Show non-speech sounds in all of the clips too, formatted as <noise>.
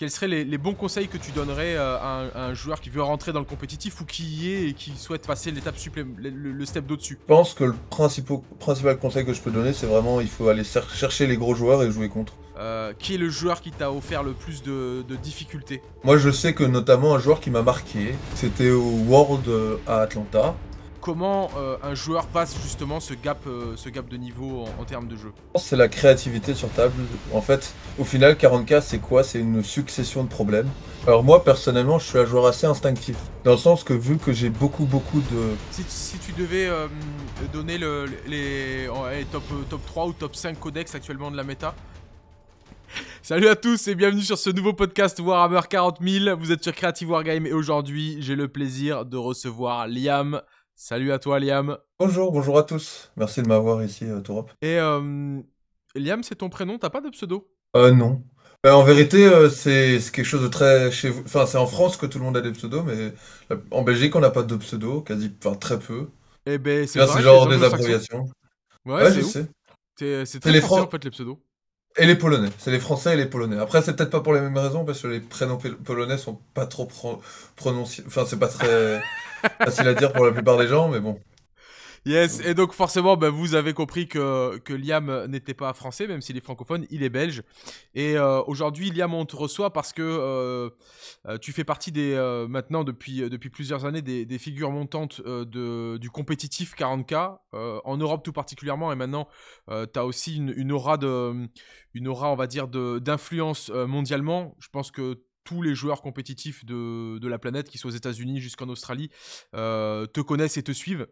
quels seraient les, bons conseils que tu donnerais euh, à un, joueur qui veut rentrer dans le compétitif ou qui y est et qui souhaite passer l'étape le, le, step d'au-dessus Je pense que le principal conseil que je peux donner, c'est vraiment il faut aller chercher les gros joueurs et jouer contre. Euh, qui est le joueur qui t'a offert le plus de, de difficultés Moi, je sais que notamment un joueur qui m'a marqué, c'était au World euh, à Atlanta comment euh, un joueur passe justement ce gap, euh, ce gap de niveau en, termes de jeu C'est la créativité sur table. En fait, au final, 40K, c'est quoi C'est une succession de problèmes. Alors moi, personnellement, je suis un joueur assez instinctif. Dans le sens que vu que j'ai beaucoup, beaucoup de... Si, tu devais euh, donner les, eh, top, top 3 ou top 5 codex actuellement de la méta, <laughs> Salut à tous et bienvenue sur ce nouveau podcast Warhammer 40 000. Vous êtes sur Creative Wargame et aujourd'hui j'ai le plaisir de recevoir Liam Salut à toi Liam. Bonjour, bonjour à tous. Merci de m'avoir ici à Europe. Et euh, Liam, c'est ton prénom, t'as pas de pseudo euh, non. Ben, en vérité, euh, c'est quelque chose de très Enfin, c'est en France que tout le monde a des pseudos, mais en Belgique, on n'a pas de pseudo, quasi, enfin très peu. Eh ben, c'est genre des abréviations. Ouais, je sais. c'est très français en fait les pseudos. Et les Polonais, c'est les Français et les Polonais. Après, c'est peut-être pas pour les mêmes raisons, parce que les prénoms polonais sont pas trop pro prononcés. Enfin, c'est pas très <laughs> facile à dire pour la plupart des gens, mais bon. Yes, et donc forcément, ben, vous avez compris que, Liam n'était pas français, même s'il est francophone, il est belge. Et euh, aujourd'hui, Liam, on te reçoit parce que euh, euh, tu fais partie des, maintenant, depuis, depuis plusieurs années, des, figures montantes du compétitif 40K, en Europe tout particulièrement, et maintenant, tu as aussi une, aura de, une aura, on va dire, d'influence mondialement. Je pense que tous les joueurs compétitifs de, la planète, qui soient aux États-Unis jusqu'en Australie, te connaissent et te suivent.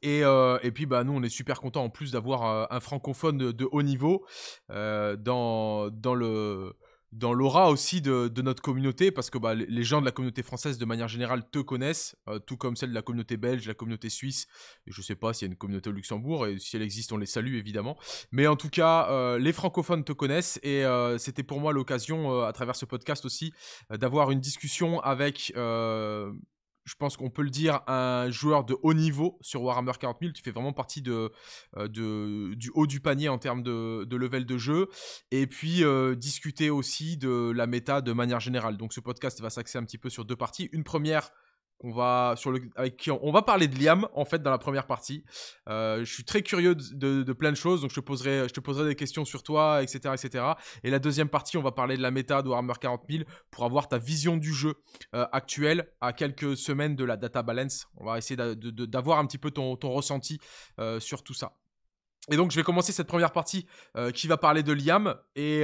Et, euh, et, puis bah nous on est super content en plus d'avoir euh, un, francophone de, haut niveau euh, dans, dans le dans l'aura aussi de, notre communauté parce que bah, les gens de la communauté française de manière générale te connaissent tout comme celle de la communauté belge, la communauté suisse. Et je sais pas s'il y a une communauté au Luxembourg et si elle existe on les salue évidemment. Mais en tout cas les francophones te connaissent et c'était pour moi l'occasion à travers ce podcast aussi d'avoir une discussion avec je pense qu'on peut le dire, un joueur de haut niveau sur Warhammer 40 000. Tu fais vraiment partie euh, du haut du panier en termes de, level de jeu. Et puis, euh, discuter aussi de la méta de manière générale. Donc, ce podcast va s'axer un petit peu sur deux parties. Une première on va on, va parler de Liam en fait dans la première partie. Euh, je suis très curieux de, plein de choses, donc je te poserai, je te des questions sur toi, etc., Et la deuxième partie, on va parler de la méta de Warhammer 40 pour avoir ta vision du jeu euh, actuel à quelques semaines de la data balance. On va essayer d'avoir un petit peu ton, ressenti euh, sur tout ça. Et donc je vais commencer cette première partie qui va parler de Liam et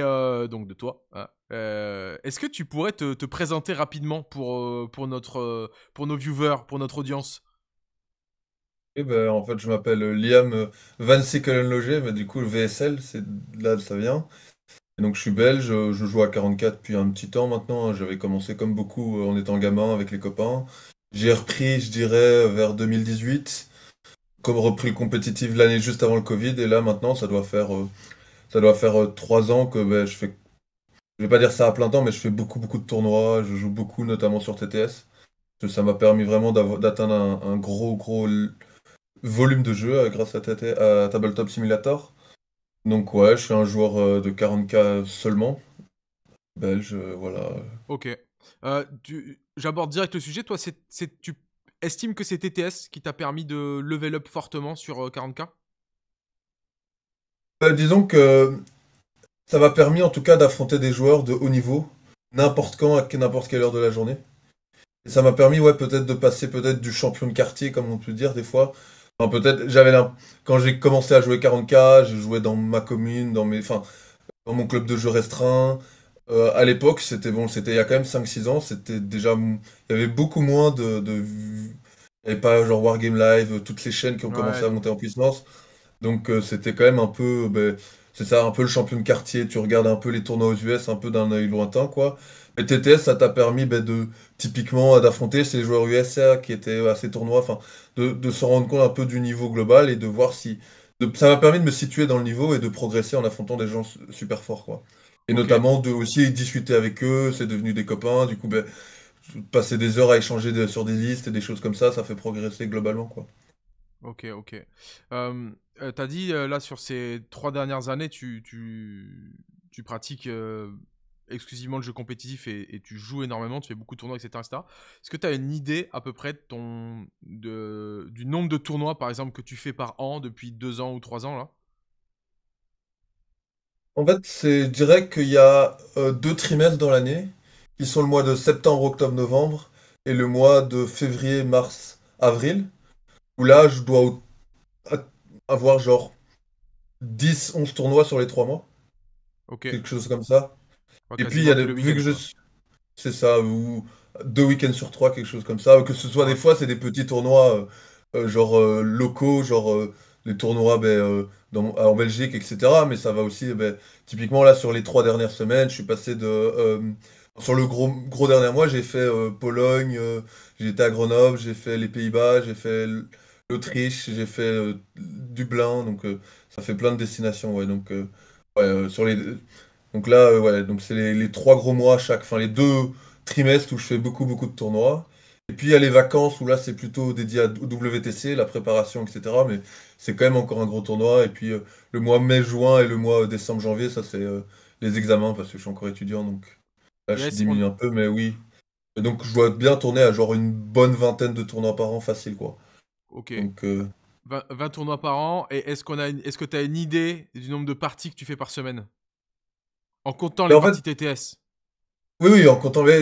donc de toi. Hein. Euh, est-ce que tu pourrais te, présenter rapidement pour, euh, pour, notre, euh, pour nos viewers, pour notre audience et ben, En fait, je m'appelle Liam Van Sickelen Loger, mais du coup, le VSL, c'est là que ça vient. Et donc, je suis belge, je joue à 44 depuis un petit temps maintenant. Hein. J'avais commencé comme beaucoup en étant gamin avec les copains. J'ai repris, je dirais, vers 2018, comme repris le compétitif l'année juste avant le Covid. Et là, maintenant, ça doit faire ça doit faire trois ans que ben, je fais je vais pas dire ça à plein temps, mais je fais beaucoup, beaucoup de tournois, je joue beaucoup, notamment sur TTS. Ça m'a permis vraiment d'atteindre un, gros, gros volume de jeu euh, grâce à, TT, à Tabletop Simulator. Donc ouais, je suis un joueur euh, de 40k seulement. Belge, euh, voilà. Ok. J'aborde direct le sujet. Toi, tu estimes que c'est TTS qui t'a permis de level up fortement sur 40k Disons que ça m'a permis en tout cas d'affronter des joueurs de haut niveau, n'importe quand, à n'importe quelle heure de la journée. Et ça m'a permis, ouais, peut-être de passer peut-être du champion de quartier, comme on peut dire des fois. peut-être, j'avais quand j'ai commencé à jouer 40K, je jouais dans ma commune, dans mes, enfin, dans mon club de jeu restreint. Euh, à l'époque, c'était bon, c'était il y a quand même 5-6 ans, c'était déjà, il y avait beaucoup moins de, de il n'y avait pas genre Wargame Live, toutes les chaînes qui ont commencé à monter en puissance. Donc euh, c'était quand même un peu, ben, c'est ça, un peu le champion de quartier. Tu regardes un peu les tournois aux US, un peu d'un œil lointain, quoi. Mais TTS, ça t'a permis ben, de typiquement d'affronter ces joueurs USA qui étaient à ces tournois, enfin, de, se rendre compte un peu du niveau global et de voir si. ça m'a permis de me situer dans le niveau et de progresser en affrontant des gens super forts, quoi. Et notamment de aussi discuter avec eux, c'est devenu des copains, du coup, ben, passer des heures à échanger sur des listes et des choses comme ça, ça fait progresser globalement, quoi. Ok, ok. Euh, t'as dit, euh, là, sur ces trois dernières années, tu, pratiques euh, exclusivement le jeu compétitif et, tu joues énormément, tu fais beaucoup de tournois, etc. etc. Est-ce que tu as une idée à peu près de ton, du nombre de tournois, par exemple, que tu fais par an depuis deux ans ou trois ans, là En fait, c'est, je dirais qu'il y a deux trimestres dans l'année, qui sont le mois de septembre, octobre, novembre, et le mois de février, mars, avril, où là, je dois avoir genre 10, 11 tournois sur les 3 mois. Quelque chose comme ça. et puis, il y a des, vu que je C'est ça, ou deux week-ends sur trois, quelque chose comme ça. Que ce soit des fois, c'est des petits tournois, euh, euh, genre euh, locaux, genre les tournois ben, en Belgique, etc. Mais ça va aussi, ben, typiquement là, sur les trois dernières semaines, je suis passé de. sur le gros, gros dernier mois, j'ai fait Pologne, j'ai été à Grenoble, j'ai fait les Pays-Bas, j'ai fait l'Autriche, j'ai fait euh, Dublin, donc euh, ça fait plein de destinations. Ouais, donc euh, sur les, donc là, ouais, donc c'est les, trois gros mois chaque, enfin les deux trimestres où je fais beaucoup beaucoup de tournois. Et puis il y a les vacances où là c'est plutôt dédié au WTC, la préparation, etc. Mais c'est quand même encore un gros tournoi. Et puis le mois mai-juin et le mois décembre-janvier, ça c'est les examens parce que je suis encore étudiant, donc là je diminue un peu, mais oui. donc je dois bien tourner à genre une bonne vingtaine de tournois par an facile, quoi. Ok. 20, euh, tournois par an. Et est-ce, qu'on a est-ce que tu as une idée du nombre de parties que tu fais par semaine En comptant ben, les parties TTS Oui, oui, en comptant. Mais,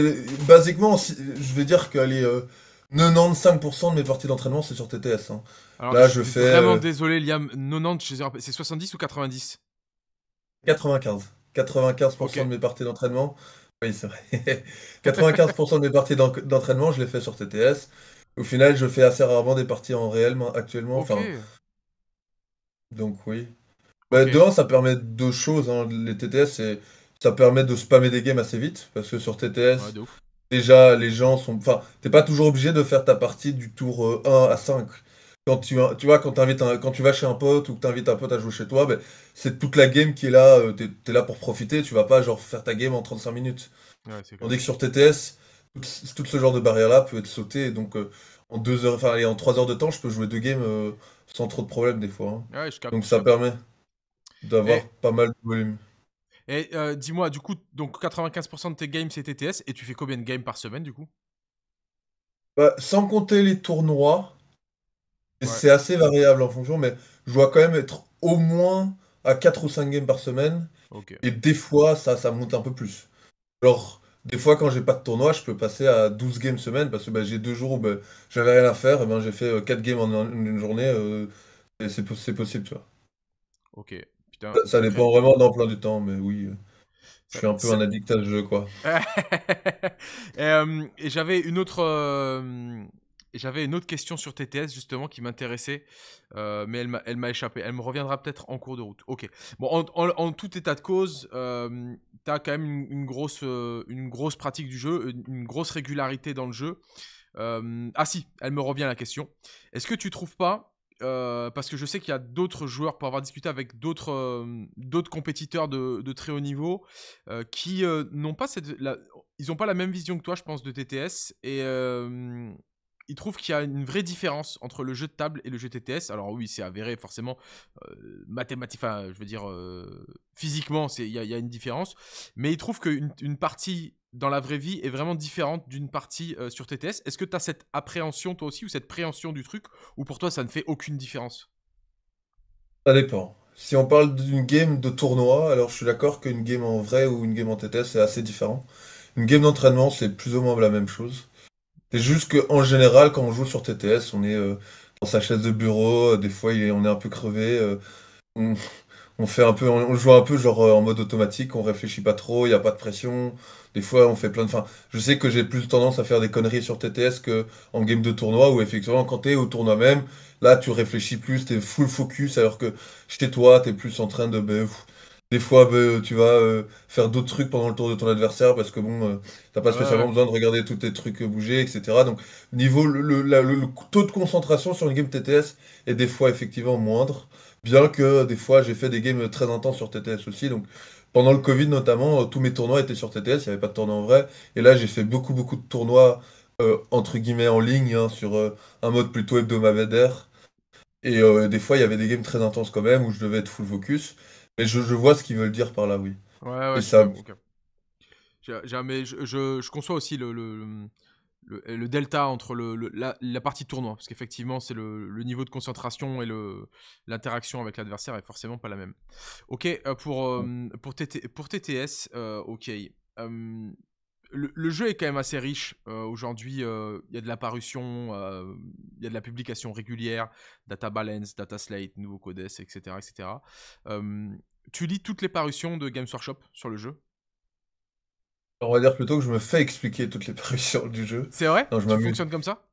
basiquement, je vais dire que 95% euh, de mes parties d'entraînement, c'est sur TTS. Hein. Là, je, fais. Vraiment euh, désolé, Liam. 90, c'est 70 ou 90 95. 95% de mes parties d'entraînement. Oui, c'est vrai. 95% <laughs> de mes parties d'entraînement, je les fais sur TTS. Au final, je fais assez rarement des parties en réel actuellement. donc oui. Bah, ça permet deux choses. Hein. Les TTS, ça permet de spammer des games assez vite. Parce que sur TTS, déjà, les gens sont. Enfin, t'es pas toujours obligé de faire ta partie du tour 1 euh, à 5. Quand tu, tu vois, quand, quand tu vas chez un pote ou que tu un pote à jouer chez toi, ben, c'est toute la game qui est là. Euh, tu es là pour profiter. Tu vas pas genre faire ta game en 35 minutes. On dit que sur TTS, tout, ce, genre de barrière-là peut être sauté. donc, euh, en deux heures, enfin, allez, en trois heures de temps, je peux jouer deux games euh, sans trop de problèmes des fois. Hein. Ah donc, ça permet d'avoir pas mal de volume. Et euh, dis-moi, du coup, donc 95% de tes games c'est TTS et tu fais combien de games par semaine du coup bah, sans compter les tournois, c'est assez variable en fonction, mais je dois quand même être au moins à 4 ou 5 games par semaine. Et des fois, ça, ça monte un peu plus. Genre, des fois, quand j'ai pas de tournoi, je peux passer à 12 games semaine parce que bah, j'ai deux jours où bah, j'avais rien à faire. Eh ben, j'ai fait 4 euh, games en une journée. Euh, et c'est, possible, tu vois. Ok. ça, dépend vraiment de l'emploi du temps, mais oui. Euh, je suis un peu un addict à ce jeu, quoi. <laughs> et, j'avais une autre j'avais une autre question sur TTS justement qui m'intéressait, euh, mais elle m'a échappé. Elle me reviendra peut-être en cours de route. Ok. Bon, en, tout état de cause, euh, tu as quand même une, grosse, euh, une grosse pratique du jeu, une, grosse régularité dans le jeu. Euh, ah si, elle me revient la question. Est-ce que tu trouves pas, parce que je sais qu'il y a d'autres joueurs, pour avoir discuté avec d'autres d'autres compétiteurs de, de, très haut niveau, qui n'ont pas cette... La, ils n'ont pas la même vision que toi, je pense, de TTS. Et, il trouve qu'il y a une vraie différence entre le jeu de table et le jeu TTS. Alors oui, c'est avéré forcément euh, mathématiquement, je veux dire euh, physiquement, il y, a une différence. Mais il trouve qu'une partie dans la vraie vie est vraiment différente d'une partie euh, sur TTS. Est-ce que tu as cette appréhension toi aussi ou cette préhension du truc ou pour toi ça ne fait aucune différence Ça dépend. Si on parle d'une game de tournoi, alors je suis d'accord qu'une game en vrai ou une game en TTS c'est assez différent. Une game d'entraînement c'est plus ou moins la même chose. C'est juste qu'en général, quand on joue sur TTS, on est euh, dans sa chaise de bureau, euh, des fois il est- on est un peu crevé, euh, on, fait un peu, on, joue un peu genre en mode automatique, on réfléchit pas trop, il n'y a pas de pression, des fois on fait plein de... Enfin, je sais que j'ai plus tendance à faire des conneries sur TTS que en game de tournoi, où effectivement quand t'es au tournoi même, là tu réfléchis plus, t'es full focus, alors que chez toi, t'es plus en train de... Ben, des fois, bah, euh, tu vas euh, faire d'autres trucs pendant le tour de ton adversaire parce que bon, euh, t'as pas spécialement besoin de regarder tous tes trucs bouger, etc. Donc, niveau le, taux de concentration sur une game TTS est des fois effectivement moindre. Bien que des fois, j'ai fait des games très intenses sur TTS aussi. Donc, pendant le Covid notamment, tous mes tournois étaient sur TTS, il n'y avait pas de tournoi en vrai. Et là, j'ai fait beaucoup, beaucoup de tournois entre guillemets en ligne hein, sur un mode plutôt hebdomadaire. Et des fois, il y avait des games très intenses quand même où je devais être full focus. Mais je, je vois ce qu'ils veulent dire par là, oui. Ouais, ouais. Ça... Jamais, ah, je, je, je, conçois aussi le, le, le, eh, delta entre la, la, partie tournoi, parce qu'effectivement, c'est le, niveau de concentration et l'interaction avec l'adversaire est forcément pas la même. Ok, euh, pour, euh, pour, pour TTS, euh, ok le, jeu est quand même assez riche. Euh, aujourd'hui, euh, il y a de la parution, euh, il y a de la publication régulière, Data Balance, Data Slate, Nouveau Codex, etc. etc. tu lis toutes les parutions de Games Workshop sur le jeu On va dire plutôt que je me fais expliquer toutes les <laughs> parutions du jeu. C'est vrai non, je Tu fonctionnes comme ça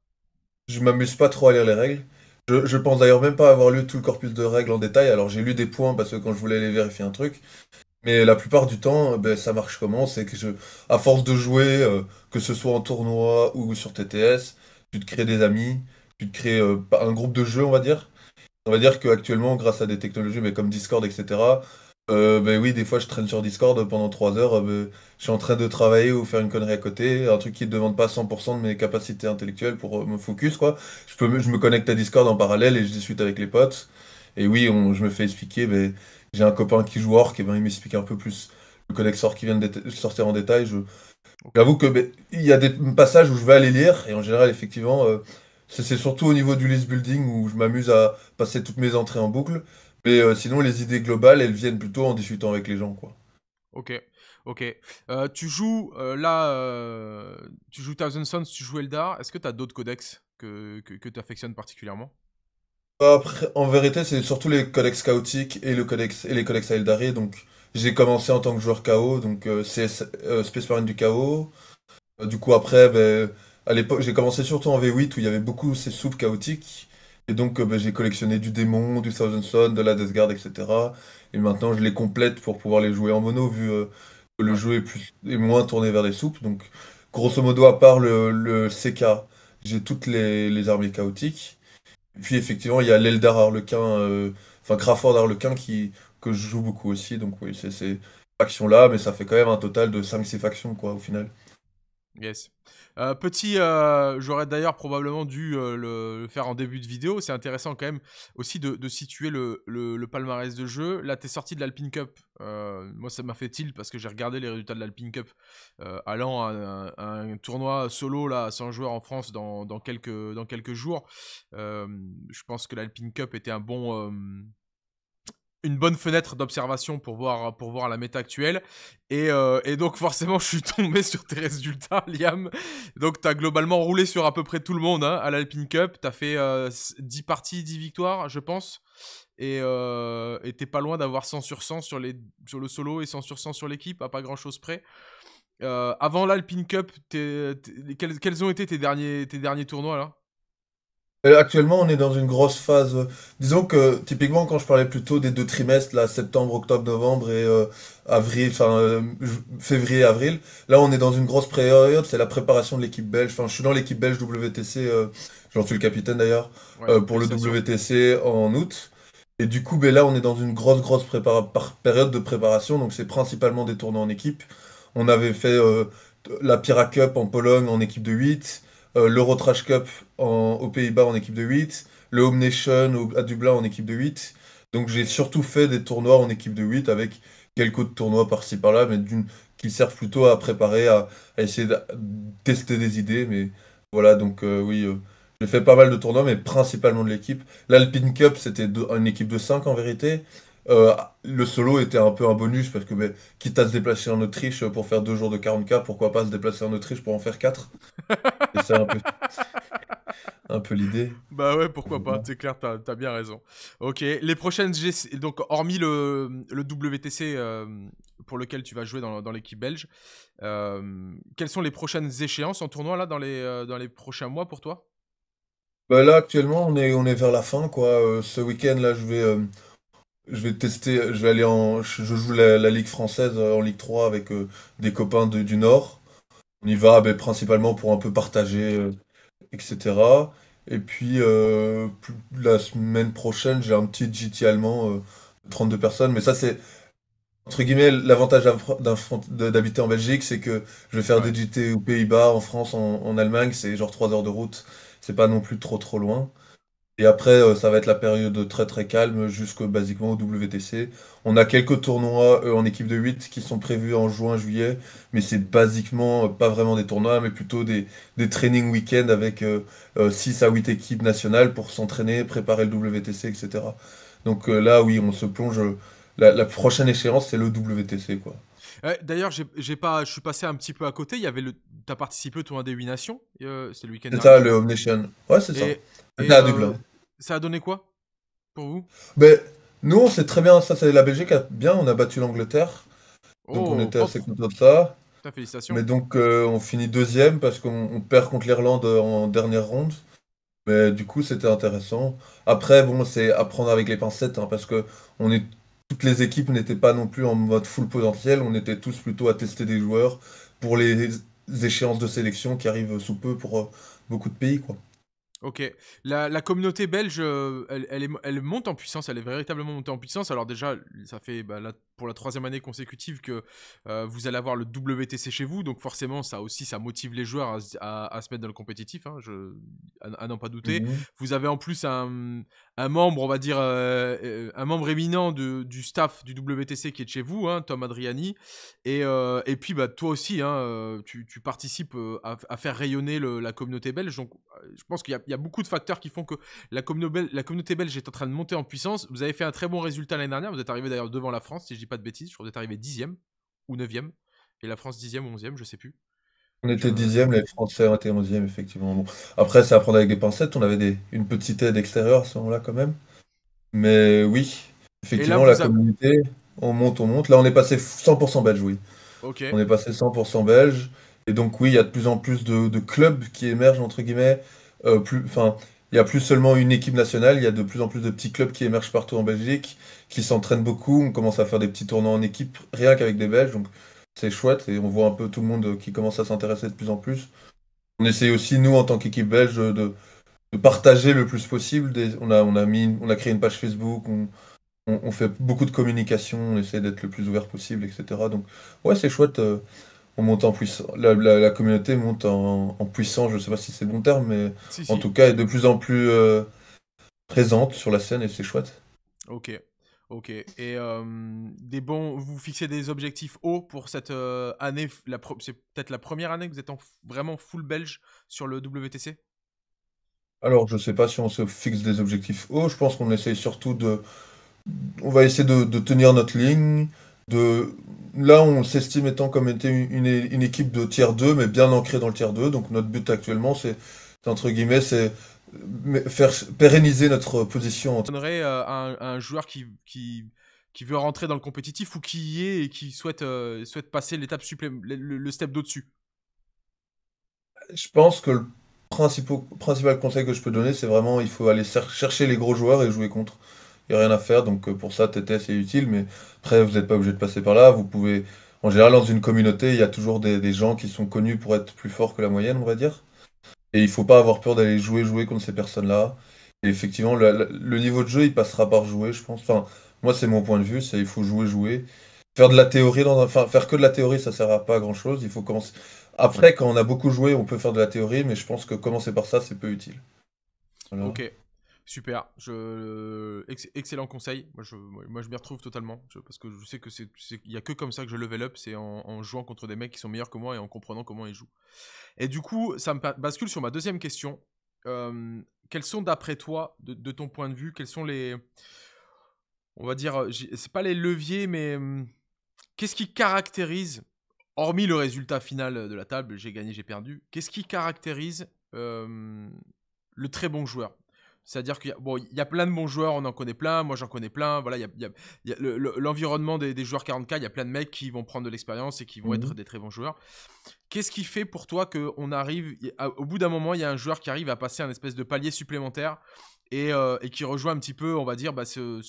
Je m'amuse pas trop à lire les règles. Je, je pense d'ailleurs même pas avoir lu tout le corpus de règles en détail. Alors j'ai lu des points parce que quand je voulais aller vérifier un truc, mais la plupart du temps, euh, ben, ça marche comment? C'est que je, à force de jouer, euh, que ce soit en tournoi ou sur TTS, tu te crées des amis, tu te crées euh, un groupe de jeu, on va dire. On va dire qu'actuellement, grâce à des technologies mais comme Discord, etc., ben oui, des fois je traîne sur Discord pendant 3 heures, ben, je suis en train de travailler ou faire une connerie à côté, un truc qui ne demande pas 100% de mes capacités intellectuelles pour me focus, quoi. Je, peux, je me connecte à Discord en parallèle et je discute avec les potes. Et oui, je me fais expliquer, mais ben, j'ai un copain qui joue Orc, et ben il m'explique un peu plus le codex Orc qui vient de sortir en détail. Je, J'avoue que ben, y a des passages où je vais aller lire, et en général, effectivement, euh, c'est surtout au niveau du list building où je m'amuse à passer toutes mes entrées en boucle. Mais euh, sinon, les idées globales, elles viennent plutôt en discutant avec les gens, quoi. Ok, ok. Euh, tu joues là, tu joues Thousand Sons, tu joues Eldar. Est-ce que tu as d'autres codex que, que tu affectionnes particulièrement bah, en vérité, c'est surtout les codex chaotiques et, le codex, et les codex Eldari. Donc, j'ai commencé en tant que joueur chaos, donc euh, CS, euh, Space Marine du chaos. Euh, du coup, après, ben, à l'époque, j'ai commencé surtout en V8 où il y avait beaucoup ces soupes chaotiques. Et donc, ben, j'ai collectionné du démon, du Thousand Sun, de la Death Guard, etc. Et maintenant, je les complète pour pouvoir les jouer en mono, vu que le jeu est, plus, est moins tourné vers les soupes. Donc, grosso modo, à part le, le CK, j'ai toutes les, les armées chaotiques. Puis effectivement, il y a l'Eldar Harlequin, euh, enfin Crawford Harlequin qui, que je joue beaucoup aussi. Donc oui, c'est ces factions-là, mais ça fait quand même un total de 5-6 factions quoi, au final. Yes. Euh, petit, euh, j'aurais d'ailleurs probablement dû euh, le, faire en début de vidéo. C'est intéressant quand même aussi de, situer le, le, palmarès de jeu. Là, t'es sorti de l'Alpine Cup. moi, ça m'a fait tilt parce que j'ai regardé les résultats de l'Alpine Cup, allant à un, tournoi solo là, à 100 joueurs en France dans, dans quelques, dans quelques jours. je pense que l'Alpine Cup était un bon une bonne fenêtre d'observation pour voir, pour voir la méta actuelle. Et, euh, donc forcément, <laughs> je suis tombé sur tes résultats, Liam. Donc tu as globalement roulé sur à peu près tout le monde hein, à l'Alpine Cup. Tu as fait 10 euh, parties, 10 victoires, je pense. Euh, et t'es pas loin d'avoir 100 sur 100 sur, les, sur le solo et 100 sur 100 sur l'équipe, à pas grand-chose près. avant l'Alpine Cup, quels, ont été tes derniers, tes derniers tournois là Actuellement, on est dans une grosse phase. Disons que typiquement, quand je parlais plus tôt des deux trimestres, là, septembre, octobre, novembre et euh, avril, enfin euh, février, avril, là, on est dans une grosse période. C'est la préparation de l'équipe belge. Enfin, je suis dans l'équipe belge WTC. Euh, j'en suis le capitaine d'ailleurs pour le WTC en août. Et du coup, ben là, on est dans une grosse, grosse période de préparation. Donc, c'est principalement des tournois en équipe. On avait fait la Pira Cup en Pologne en équipe de 8. Euh, l'Euro Trash Cup aux Pays-Bas en équipe de 8, le Home Nation à Dublin en équipe de 8. Donc j'ai surtout fait des tournois en équipe de 8 avec quelques autres tournois par-ci par-là, mais d'une qui servent plutôt à préparer, à, essayer de tester des idées. Mais voilà, donc euh, oui, euh, j'ai fait pas mal de tournois, mais principalement de l'équipe. L'Alpine Cup, c'était une équipe de 5 en vérité. Euh, le solo était un peu un bonus parce que, quitte à se déplacer en Autriche pour faire deux jours de 40K, pourquoi pas se déplacer en Autriche pour en faire quatre C'est un peu, l'idée. Bah ouais, pourquoi pas, c'est clair, t'as bien raison. Ok, les prochaines donc hormis le, WTC euh, pour lequel tu vas jouer dans, l'équipe belge, euh, quelles sont les prochaines échéances en tournoi là dans les, prochains mois pour toi bah Là, actuellement, on est, vers la fin, ce week-end, là, je vais je vais tester, je vais aller en. Je joue la, Ligue française euh, en Ligue 3 avec euh, des copains du Nord. On y va ben, principalement pour un peu partager, euh, etc. Et puis la semaine prochaine, j'ai un petit JT allemand 32 personnes. Mais ça, c'est. Entre guillemets, l'avantage d'habiter en Belgique, c'est que je vais faire des GT aux Pays-Bas, en France, en, en Allemagne. C'est genre 3 heures de route. C'est pas non plus trop trop loin. Et après, euh, ça va être la période très très calme jusqu'au basiquement au WTC. On a quelques tournois euh, en équipe de 8 qui sont prévus en juin, juillet, mais c'est basiquement euh, pas vraiment des tournois, mais plutôt des, des training week-ends avec 6 à 8 équipes nationales pour s'entraîner, préparer le WTC, etc. Donc là, oui, on se plonge. La, prochaine échéance, c'est le WTC, quoi. D'ailleurs, j'ai pas, je suis passé un petit peu à côté. Il y avait le, t'as participé au tournoi des 8 nations. c'est le week-end. C'est ça, le Home Ouais, c'est ça. Euh, ça a donné quoi pour vous ben, Nous, c'est très bien, ça, c'est la Belgique a bien, on a battu l'Angleterre. donc on oh, était oh. assez content de ça. félicitations. Mais donc euh, on finit deuxième parce qu'on perd contre l'Irlande en dernière ronde. Mais du coup c'était intéressant. Après bon c'est apprendre avec les pincettes hein, parce que toutes les équipes n'étaient pas non plus en mode full potentiel. On était tous plutôt à tester des joueurs pour les échéances de sélection qui arrivent sous peu pour euh, beaucoup de pays quoi. Ok. La, la communauté belge, euh, elle, monte en puissance, elle est véritablement montée en puissance. Alors déjà, ça fait bah, pour la troisième année consécutive que euh, vous allez avoir le WTC chez vous, donc forcément ça aussi ça motive les joueurs à, se mettre dans le compétitif, hein. à, n'en pas douter. Mhm. Vous avez en plus un, membre, on va dire euh, euh, un membre éminent du staff du WTC qui est chez vous, hein, Tom Adriani, et, et puis bah toi aussi, hein, tu, participes à, faire rayonner la communauté belge, donc je pense qu'il y, a beaucoup de facteurs qui font que la, communauté belge, la communauté belge est en train de monter en puissance. Vous avez fait un très bon résultat l'année dernière, vous êtes arrivé d'ailleurs devant la France, pas de bêtises, je crois que vous êtes arrivé dixième ou neuvième, et la France dixième ou onzième, je sais plus. On était dixième, les Français étaient onzième, effectivement. Après, ça à prendre avec des pincettes, on avait des, une petite aide extérieure à ce moment-là quand même. Mais oui, effectivement, la communauté, on monte, on monte. Là, on est passé 100% belge, oui. On est passé 100% belge. Et donc, oui, il y a de plus en plus de, clubs qui émergent, entre guillemets. Euh, plus, enfin, il y a plus seulement une équipe nationale, il y a de plus en plus de petits clubs qui émergent partout en Belgique, qui s'entraînent beaucoup, on commence à faire des petits tournois en équipe, rien qu'avec des Belges, donc c'est chouette et on voit un peu tout le monde qui commence à s'intéresser de plus en plus. On essaie aussi, nous, en tant qu'équipe belge, de, partager le plus possible. on, a, on, a mis, on a créé une page Facebook, on, on fait beaucoup de communication, on essaie d'être le plus ouvert possible, etc. Donc ouais, c'est chouette. Euh, on monte en la, communauté monte en, en puissance, je ne sais pas si c'est bon terme, mais en tout cas est de plus en plus euh, présente sur la scène et c'est chouette. Ok, ok. Et euh, des bons, vous fixez des objectifs hauts pour cette euh, année, c'est peut-être la première année que vous êtes en vraiment full belge sur le WTC Alors je ne sais pas si on se fixe des objectifs hauts, je pense qu'on essaye surtout de... On va essayer de, de tenir notre ligne, de là on s'estime étant comme étant une, équipe de tiers 2 mais bien ancrée dans le tiers 2 donc notre but actuellement c'est entre guillemets c'est faire pérenniser notre position. On aurait euh, un, joueur qui, veut rentrer dans le compétitif ou qui y est et qui souhaite, euh, souhaite passer l'étape le, le step d'au-dessus Je pense que le principal conseil que je peux donner, c'est vraiment il faut aller chercher les gros joueurs et jouer contre il n'y a rien à faire. Donc euh, pour ça, TTS est utile, mais après, vous n'êtes pas obligé de passer par là. Vous pouvez, en général, dans une communauté, il y a toujours des, gens qui sont connus pour être plus forts que la moyenne, on va dire. Et il faut pas avoir peur d'aller jouer, jouer contre ces personnes-là. Et effectivement, le, niveau de jeu, il passera par jouer, je pense. Enfin, moi, c'est mon point de vue, c'est il faut jouer, jouer. Faire de la théorie dans enfin, faire que de la théorie, ça sert à pas à grand chose. Il faut Après, quand on a beaucoup joué, on peut faire de la théorie, mais je pense que commencer par ça, c'est peu utile. Ok. Super, je, euh, excellent conseil. Moi je, moi, je m'y retrouve totalement parce que je sais que c'est, il a que comme ça que je level up, c'est en, jouant contre des mecs qui sont meilleurs que moi et en comprenant comment ils jouent. Et du coup, ça me bascule sur ma deuxième question. Euh, quels sont d'après toi, de, ton point de vue, quels sont les, on va dire, c'est pas les leviers, mais hum, qu'est-ce qui caractérise, hormis le résultat final de la table, j'ai gagné, j'ai perdu, qu'est-ce qui caractérise hum, le très bon joueur c'est-à-dire qu'il y, a, bon, y plein de bons joueurs, on en connaît plein, moi j'en connais plein. Voilà, l'environnement des, joueurs 40K, il y a plein de mecs qui vont prendre de l'expérience et qui vont être mmh des très bons joueurs. Qu'est-ce qui fait pour toi qu'on arrive, au bout d'un moment, il y a un joueur qui arrive à passer un espèce de palier supplémentaire et, euh, qui rejoint un petit peu, on va dire, bah, ce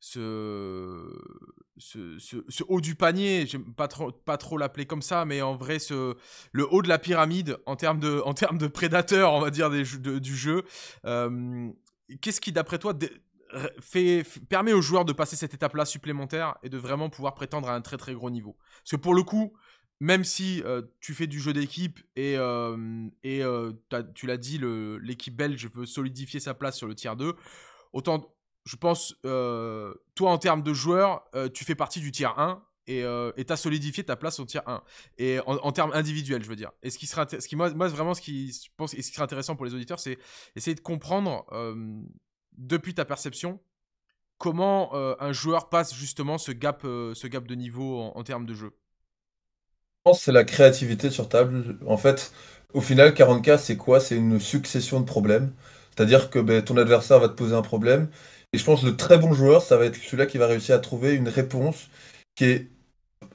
ce, ce, haut du panier, j'aime pas trop, pas trop l'appeler comme ça, mais en vrai, ce, le haut de la pyramide en termes de, en termes de prédateurs, on va dire, des, du jeu. Qu'est-ce qui, d'après toi, fait, permet aux joueurs de passer cette étape-là supplémentaire et de vraiment pouvoir prétendre à un très très gros niveau Parce que pour le coup, même si tu fais du jeu d'équipe et, et tu l'as dit, l'équipe belge veut solidifier sa place sur le tiers 2, autant je pense, euh, toi, en termes de joueur, euh, tu fais partie du tiers 1 et euh, tu as solidifié ta place au tiers 1. Et en, termes individuels, je veux dire. Et ce qui serait, qui, moi, vraiment, ce qui, pense, et ce qui serait intéressant pour les auditeurs, c'est essayer de comprendre, depuis ta perception, comment un joueur passe justement ce gap, ce gap de niveau en, termes de jeu. Je pense que c'est la créativité sur table. En fait, au final, 40K, c'est quoi C'est une succession de problèmes. C'est-à-dire que ben, ton adversaire va te poser un problème et je pense que le très bon joueur, ça va être celui-là qui va réussir à trouver une réponse qui est,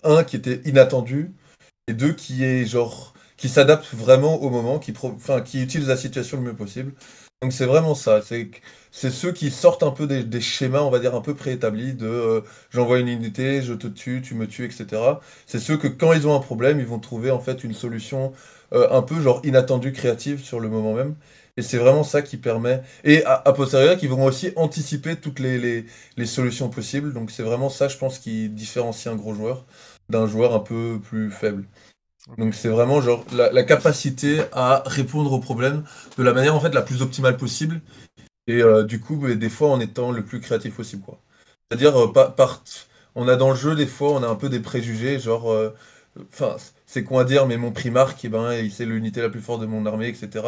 un, qui était inattendue, et deux, qui est genre, qui s'adapte vraiment au moment, qui, qui utilise la situation le mieux possible. Donc c'est vraiment ça, c'est c'est ceux qui sortent un peu des, schémas, on va dire, un peu préétablis de euh, j'envoie une unité, je te tue, tu me tues, etc. C'est ceux que quand ils ont un problème, ils vont trouver en fait une solution euh, un peu genre inattendue, créative sur le moment même. Et c'est vraiment ça qui permet. Et à, posteriori, qui vont aussi anticiper toutes les, les, solutions possibles. Donc c'est vraiment ça, je pense, qui différencie un gros joueur d'un joueur un peu plus faible. Donc c'est vraiment genre la, capacité à répondre aux problèmes de la manière en fait la plus optimale possible et euh, du coup des fois en étant le plus créatif possible quoi. C'est-à-dire euh, par, on a dans le jeu des fois on a un peu des préjugés genre euh, enfin c'est quoi dire, mais mon Primarch, eh qui ben, c'est l'unité la plus forte de mon armée, etc.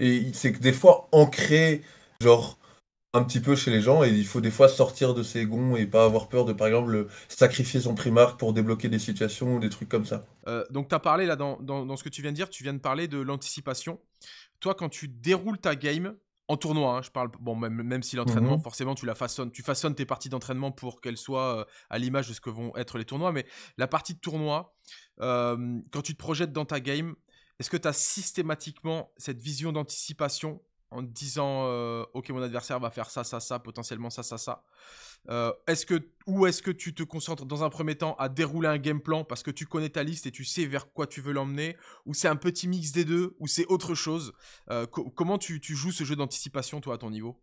Et c'est que des fois ancré, genre, un petit peu chez les gens, et il faut des fois sortir de ses gonds et pas avoir peur de, par exemple, sacrifier son Primarch pour débloquer des situations ou des trucs comme ça. Euh, donc, tu as parlé, là, dans, ce que tu viens de dire, tu viens de parler de l'anticipation. Toi, quand tu déroules ta game, en tournoi, hein, je parle. Bon, même, même si l'entraînement, mhm. forcément, tu la façonnes. Tu façonnes tes parties d'entraînement pour qu'elles soient euh, à l'image de ce que vont être les tournois. Mais la partie de tournoi, quand tu te projettes dans ta game, est-ce que tu as systématiquement cette vision d'anticipation en te disant ok mon adversaire va faire ça ça ça potentiellement ça ça ça euh, est-ce que ou est-ce que tu te concentres dans un premier temps à dérouler un game plan parce que tu connais ta liste et tu sais vers quoi tu veux l'emmener ou c'est un petit mix des deux ou c'est autre chose comment tu, joues ce jeu d'anticipation toi à ton niveau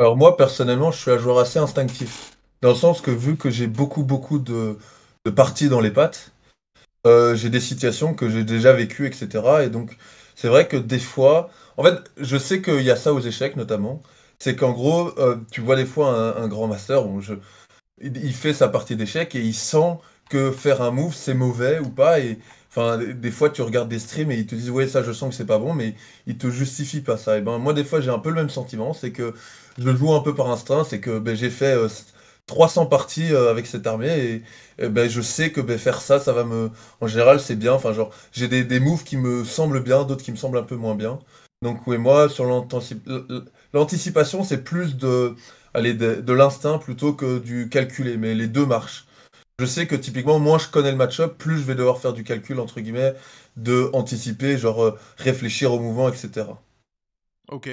alors moi personnellement je suis un joueur assez instinctif dans le sens que vu que j'ai beaucoup beaucoup de parties dans les pattes euh, j'ai des situations que j'ai déjà vécues, etc. Et donc, c'est vrai que des fois, en fait, je sais qu'il y a ça aux échecs notamment. C'est qu'en gros, euh, tu vois des fois un, grand master, je... il fait sa partie d'échecs et il sent que faire un move, c'est mauvais ou pas. Et enfin, des fois, tu regardes des streams et ils te disent, ouais, ça, je sens que c'est pas bon, mais ils te justifient pas ça. Et ben, moi, des fois, j'ai un peu le même sentiment, c'est que je joue un peu par instinct, c'est que ben, j'ai fait. Euh, 300 parties euh, avec cette armée et, ben, je sais que ben, faire ça, ça va me. En général, c'est bien. Enfin, genre, j'ai des, des, moves qui me semblent bien, d'autres qui me semblent un peu moins bien. Donc, oui moi, sur l'anticipation, c'est plus de, aller de, l'instinct plutôt que du calculé, mais les deux marchent. Je sais que typiquement, moins je connais le match-up, plus je vais devoir faire du calcul, entre guillemets, de anticiper, genre euh, réfléchir au mouvement, etc. Ok,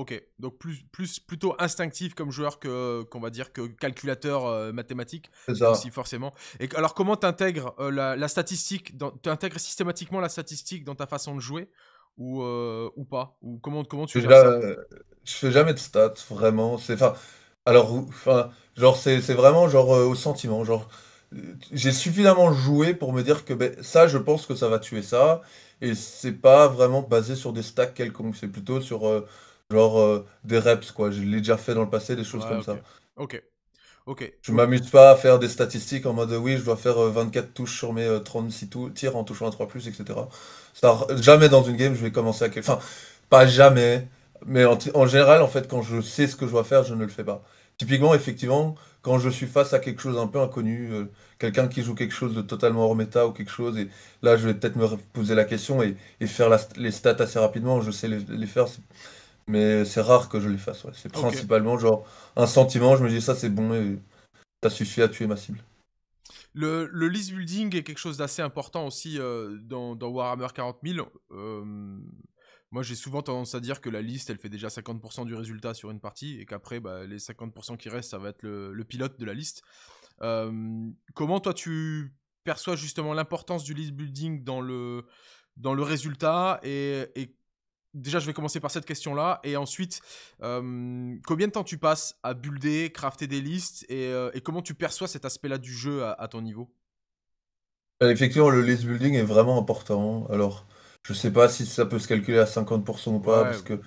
Ok, donc plus, plutôt instinctif comme joueur que qu'on va dire que calculateur euh, mathématique. forcément. Et alors comment tu intègres euh, la, statistique Tu intègres systématiquement la statistique dans ta façon de jouer ou, euh, pas Ou comment comment tu je ça Je fais jamais de stats vraiment. C'est enfin alors enfin genre c'est vraiment genre au sentiment genre j'ai suffisamment joué pour me dire que ben, ça je pense que ça va tuer ça et c'est pas vraiment basé sur des stacks quelconques c'est plutôt sur Genre euh, des reps, quoi. Je l'ai déjà fait dans le passé, des choses comme ça. Ok. Ok. Je m'amuse pas à faire des statistiques en mode oui, je dois faire 24 euh, touches sur mes 36 euh, tirs en touchant un 3, etc. Ça, jamais dans une game, je vais commencer à. Enfin, pas jamais. Mais en, général, en fait, quand je sais ce que je dois faire, je ne le fais pas. Typiquement, effectivement, quand je suis face à quelque chose un peu inconnu, quelqu'un qui joue quelque chose de totalement hors méta ou quelque chose, et là, je vais peut-être me poser la question et, faire les stats assez rapidement. Je sais les faire. Mais c'est rare que je les fasse. C'est principalement genre un sentiment, je me dis ça c'est bon mais ça suffit à tuer ma cible. Le, le list building est quelque chose d'assez important aussi euh, dans, Warhammer 40 euh, moi j'ai souvent tendance à dire que la liste elle fait déjà 50% du résultat sur une partie et qu'après bah, les 50% qui restent ça va être le, pilote de la liste. Euh, comment toi tu perçois justement l'importance du list building dans le, dans le résultat et, et déjà, je vais commencer par cette question-là. Et ensuite, euh, combien de temps tu passes à builder, crafter des listes et, euh, comment tu perçois cet aspect-là du jeu à, ton niveau euh, Effectivement, le list building est vraiment important. Alors, je sais pas si ça peut se calculer à 50% ou pas, parce que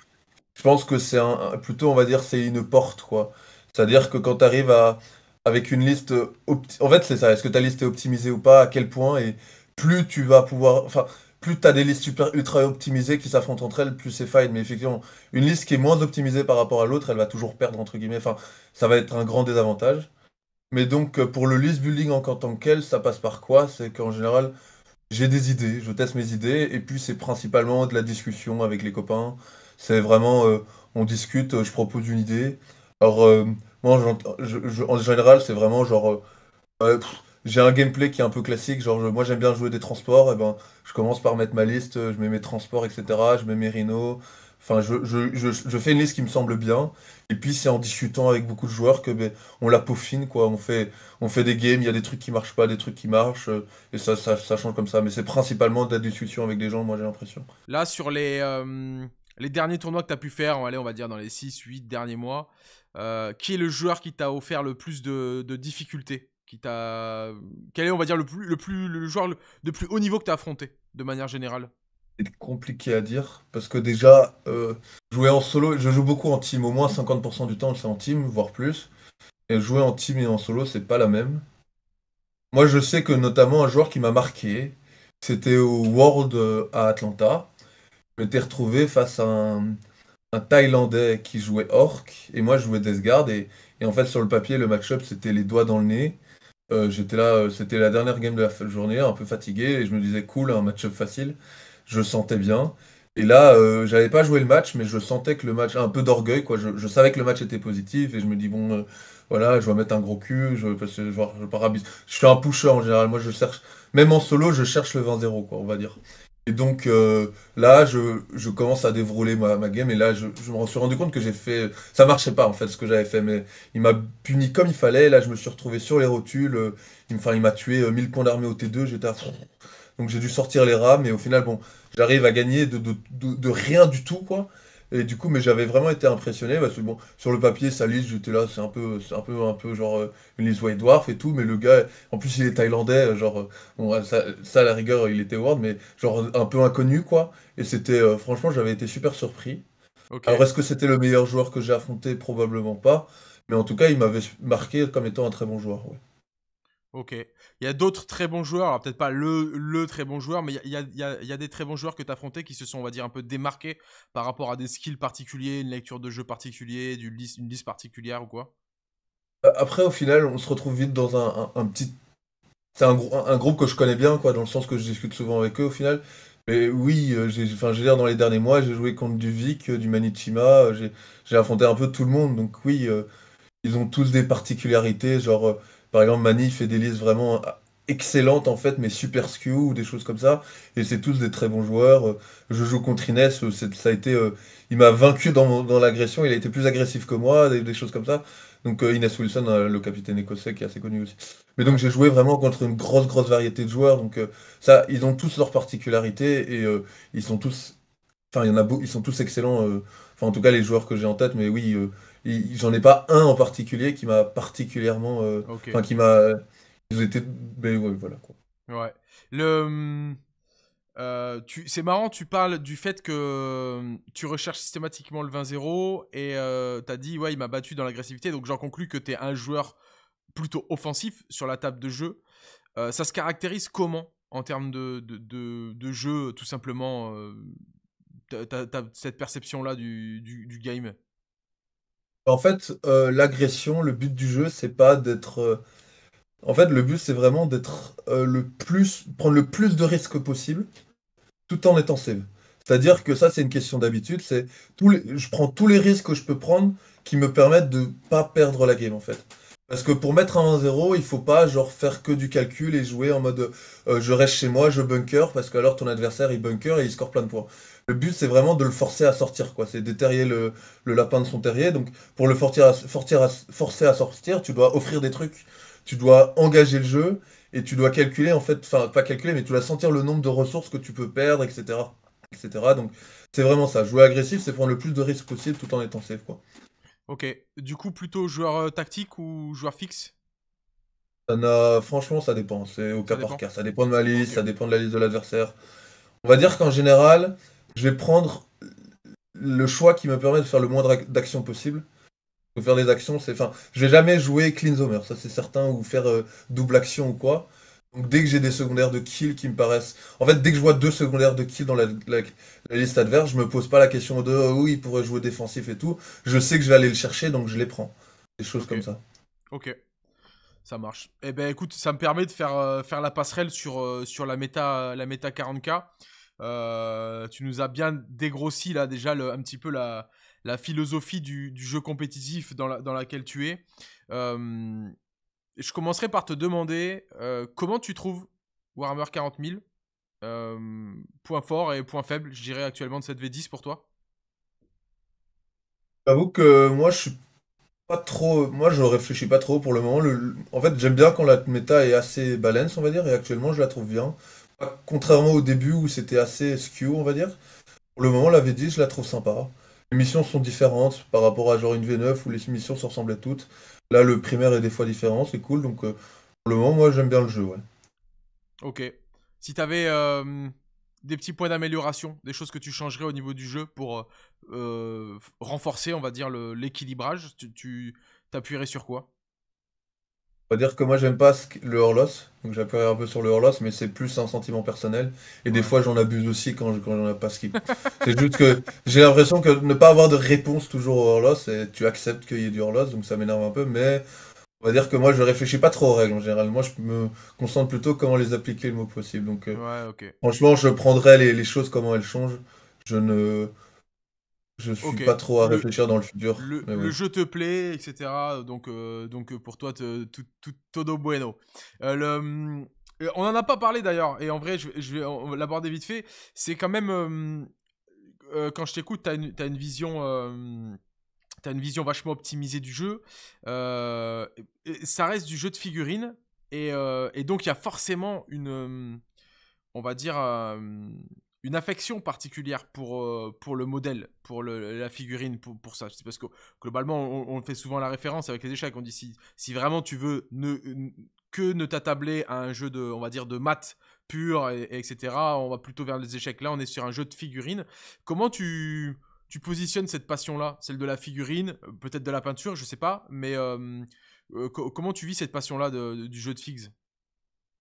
je pense que c'est un, plutôt, on va dire, c'est une porte, quoi. C'est-à-dire que quand tu arrives à, avec une liste, en fait, c'est ça, est-ce que ta liste est optimisée ou pas, à quel point, et plus tu vas pouvoir, enfin, plus tu as des listes super ultra optimisées qui s'affrontent entre elles, plus c'est fine. Mais effectivement, une liste qui est moins optimisée par rapport à l'autre, elle va toujours perdre, entre guillemets. Enfin, ça va être un grand désavantage. Mais donc, euh, pour le list building en tant que ça passe par quoi C'est qu'en général, j'ai des idées, je teste mes idées, et puis c'est principalement de la discussion avec les copains. C'est vraiment, euh, on discute, euh, je propose une idée. Alors, moi, en général, c'est vraiment genre, j'ai un gameplay qui est un peu classique, genre, moi j'aime bien jouer des transports, et ben je commence par mettre ma liste, je mets mes transports, etc., je mets mes rhinos. Enfin, je, fais une liste qui me semble bien. Et puis, c'est en discutant avec beaucoup de joueurs que ben, on la peaufine, quoi. On fait, on fait des games, il y a des trucs qui marchent pas, des trucs qui marchent. Euh, et ça, ça, change comme ça. Mais c'est principalement de la discussion avec des gens, moi, j'ai l'impression. Là, sur les, euh, les derniers tournois que tu as pu faire, allez, on va dire dans les 6, 8 derniers mois, euh, qui est le joueur qui t'a offert le plus de, de difficultés quel est on va dire le plus le plus le joueur de plus haut niveau que tu as affronté de manière générale c'est compliqué à dire parce que déjà euh, jouer en solo je joue beaucoup en team au moins 50% du temps c'est en team voire plus et jouer en team et en solo c'est pas la même moi je sais que notamment un joueur qui m'a marqué c'était au World euh, à Atlanta je m'étais retrouvé face à un, Thaïlandais qui jouait Orc et moi je jouais Death Guard et, et en fait sur le papier le match-up c'était les doigts dans le nez euh, j'étais là, euh, c'était la dernière game de la journée, un peu fatigué, et je me disais cool, un match-up facile. Je sentais bien. Et là, je euh, j'avais pas joué le match, mais je sentais que le match, un peu d'orgueil, quoi. Je, savais que le match était positif, et je me dis bon, voilà, je vais mettre un gros cul, je, vais je, je suis un pusher en général. Moi, je cherche, même en solo, je cherche le 20-0, quoi, on va dire. Et donc euh, là, je, commence à dévrouler ma, game et là, je, me suis rendu compte que j'ai fait. Ça marchait pas en fait ce que j'avais fait, mais il m'a puni comme il fallait. Et là, je me suis retrouvé sur les rotules. Euh, il m'a tué 1000 euh, points d'armée au T2. J'étais à... Donc j'ai dû sortir les rames mais au final, bon, j'arrive à gagner de, rien du tout quoi. Et du coup, mais j'avais vraiment été impressionné parce que bon, sur le papier, sa liste, j'étais là, c'est un peu, c'est un peu, un peu genre euh, une liste White Dwarf et tout, mais le gars, en plus, il est thaïlandais, euh, genre, euh, bon, ça, à la rigueur, il était World, mais genre un peu inconnu, quoi. Et c'était, franchement, j'avais été super surpris. Alors, est-ce que c'était le meilleur joueur que j'ai affronté Probablement pas. Mais en tout cas, il m'avait marqué comme étant un très bon joueur. Ok. Il y a d'autres très bons joueurs, alors peut-être pas le, le, très bon joueur, mais il y a, y a, y a des très bons joueurs que tu as affrontés qui se sont, on va dire, un peu démarqués par rapport à des skills particuliers, une lecture de jeu particulier, du une liste particulière ou quoi euh, Après, au final, on se retrouve vite dans un, un, petit. C'est un, un, groupe que je connais bien, quoi, dans le sens que je discute souvent avec eux au final. Mais oui, euh, j'ai dire, dans les derniers mois, j'ai joué contre du Vic, euh, du Manichima, j'ai affronté un peu tout le monde, donc oui, ils ont tous des particularités, genre par exemple, Mani fait des listes vraiment excellentes en fait, mais super skew ou des choses comme ça. Et c'est tous des très bons joueurs. Euh, je joue contre Inès, euh, ça a été, euh, il m'a vaincu dans, l'agression, il a été plus agressif que moi, des, choses comme ça. Donc Inès Wilson, le capitaine écossais qui est assez connu aussi. Mais donc j'ai joué vraiment contre une grosse grosse variété de joueurs. Donc ça, ils ont tous leurs particularités et ils sont tous, enfin il y en a ils sont tous excellents. enfin en tout cas les joueurs que j'ai en tête, mais oui j'en ai pas un en particulier qui m'a particulièrement. Euh, enfin, qui m'a. Ils ben ouais, voilà quoi. Ouais. Le. Hum, euh, c'est marrant, tu parles du fait que hum, tu recherches systématiquement le 20-0 et euh, t'as dit, ouais, il m'a battu dans l'agressivité. Donc j'en conclus que t'es un joueur plutôt offensif sur la table de jeu. Euh, ça se caractérise comment en termes de, de, de, jeu, tout simplement, euh, t'as cette perception-là du, du, du, game en fait, euh, l'agression, le but du jeu, c'est pas d'être. Euh, en fait, le but, c'est vraiment d'être euh, le plus, prendre le plus de risques possible, tout en étant save. C'est-à-dire que ça, c'est une question d'habitude. C'est tous je prends tous les risques que je peux prendre qui me permettent de pas perdre la game en fait. Parce que pour mettre un 1-0, il faut pas genre faire que du calcul et jouer en mode je reste chez moi, je bunker parce qu'alors ton adversaire il bunker et il score plein de points le but c'est vraiment de le forcer à sortir, quoi. C'est déterrier le, lapin de son terrier. Donc pour le forcer à, forcer à sortir, tu dois offrir des trucs, tu dois engager le jeu et tu dois calculer en fait, enfin pas calculer, mais tu dois sentir le nombre de ressources que tu peux perdre, etc., etc. Donc c'est vraiment ça. Jouer agressif, c'est prendre le plus de risques possible tout en étant safe, quoi. Ok. Du coup, plutôt joueur euh, tactique ou joueur fixe Franchement, ça dépend. C'est au cas par cas. Ça dépend de ma liste, ça dépend de la liste de l'adversaire. On va dire qu'en général, je vais prendre le choix qui me permet de faire le moins d'actions possible. faire actions, Enfin, je vais jamais jouer clean zomer, ça c'est certain, ou faire euh, double action ou quoi. Donc dès que j'ai des secondaires de kill qui me paraissent. En fait, dès que je vois deux secondaires de kill dans la, liste adverse, je me pose pas la question de oh oui, il pourrait jouer défensif et tout. Je sais que je vais aller le chercher, donc je les prends. Des choses comme ça. Ok. Ça marche. Eh ben écoute, ça me permet de faire, euh, faire la passerelle sur, euh, sur la méta, la méta 40K. Euh, tu nous as bien dégrossi là déjà le, un petit peu la, la philosophie du, du, jeu compétitif dans, dans laquelle tu es. Euh, je commencerai par te demander euh, comment tu trouves Warhammer 40 000 Point fort et point faible, je dirais actuellement de cette V10 pour toi J'avoue que moi je suis pas trop. Moi, je réfléchis pas trop pour le moment. En fait, j'aime bien quand la méta est assez balance, on va dire, et actuellement, je la trouve bien. Contrairement au début où c'était assez skew, on va dire. Pour le moment, la V10, je la trouve sympa. Les missions sont différentes par rapport à genre une V9 où les missions se ressemblaient toutes. Là, le primaire est des fois différent, c'est cool. Donc, euh, pour le moment, moi, j'aime bien le jeu, Ok. Si t'avais euh, des petits points d'amélioration, des choses que tu changerais au niveau du jeu pour euh, renforcer, on va dire, l'équilibrage, tu, tu t'appuierais sur quoi on va dire que moi, j'aime pas le horlos donc j'appuierai un peu sur le horlos mais c'est plus un sentiment personnel. Et des fois, j'en abuse aussi quand, j'en ai pas qui. <laughs> c'est juste que j'ai l'impression que ne pas avoir de réponse toujours au hors et tu acceptes qu'il y ait du Horlos, donc ça m'énerve un peu, mais on va dire que moi, je réfléchis pas trop aux règles en général. Moi, je me concentre plutôt comment les appliquer le mot possible. Donc, euh, franchement, je prendrais les, les choses comment elles changent. Je ne je suis pas trop à réfléchir dans le futur. Le, jeu te plaît, etc. Donc, euh, donc euh, pour toi, tout, todo bueno. Euh, on n'en a pas parlé d'ailleurs, et en vrai, je, vais l'aborder vite fait. C'est quand même. quand je t'écoute, t'as une, as une vision. T'as une vision vachement optimisée du jeu. ça reste du jeu de figurines. Et, et donc, il y a forcément une. on va dire une affection particulière pour, euh, pour le modèle, pour la figurine, pour, ça. C'est parce que globalement, on, fait souvent la référence avec les échecs. On dit si, vraiment tu veux ne, que ne t'attabler à un jeu de, on va dire, de maths pur, et, etc., on va plutôt vers les échecs. Là, on est sur un jeu de figurines. Comment tu, tu positionnes cette passion-là, celle de la figurine, peut-être de la peinture, je ne sais pas, mais euh, euh, comment tu vis cette passion-là du jeu de figs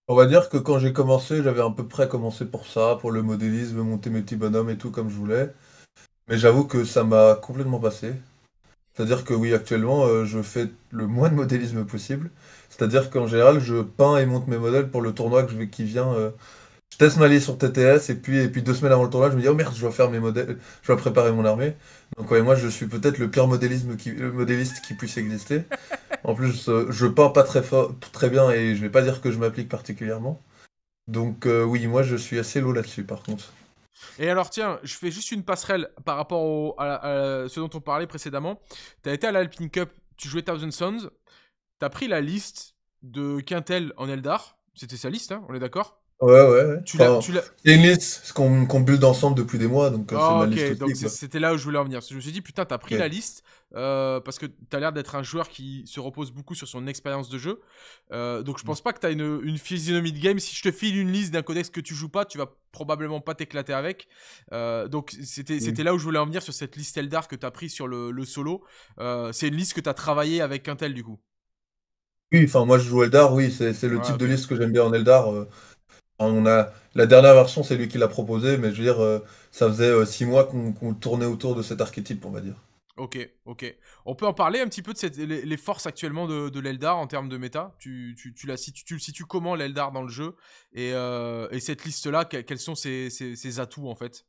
on va dire que quand j'ai commencé, j'avais à peu près commencé pour ça, pour le modélisme, monter mes petits bonhommes et tout comme je voulais. Mais j'avoue que ça m'a complètement passé. C'est-à-dire que oui, actuellement, euh, je fais le moins de modélisme possible. C'est-à-dire qu'en général, je peins et monte mes modèles pour le tournoi qui vient. Euh, je teste ma liste sur TTS et puis, et puis deux semaines avant le tournoi, je me dis oh merde, je dois faire mes modèles, je dois préparer mon armée. Donc moi je suis peut-être le pire modélisme modéliste qui puisse exister. En plus, euh, je peins pas très fort, très bien et je vais pas dire que je m'applique particulièrement. Donc euh, oui, moi je suis assez low là-dessus par contre. Et alors tiens, je fais juste une passerelle par rapport à, ce dont on parlait précédemment. tu as été à l'Alpine Cup, tu jouais Thousand Sons, tu as pris la liste de Quintel en Eldar, c'était sa liste, hein, on est d'accord Ouais, ouais. Tu tu c'est une liste qu'on qu'on build ensemble depuis des mois, donc euh, c'est ah, ma liste c'était là où je voulais en venir. Je me suis dit, putain, t'as pris la liste euh, parce que t'as l'air d'être un joueur qui se repose beaucoup sur son expérience de jeu. Euh, donc je mm. pense pas que t'as une, une physionomie de game. Si je te file une liste d'un codex que tu joues pas, tu vas probablement pas t'éclater avec. donc c'était, mm. c'était là où je voulais en venir sur cette liste Eldar que t'as pris sur le, le solo. c'est une liste que t'as travaillé avec un tel du coup. Oui, enfin moi je joue Eldar, oui, c'est le ah, type de liste que j'aime bien en Eldar on a la dernière version, c'est lui qui l'a proposé, mais je veux dire, euh, ça faisait euh, six mois qu'on tournait autour de cet archétype, on va dire. Ok, ok. On peut en parler un petit peu de les, forces actuellement de, l'Eldar en termes de méta tu, tu, la, si tu, situes comment l'Eldar dans le jeu et, euh, cette liste-là, quels sont ses, atouts en fait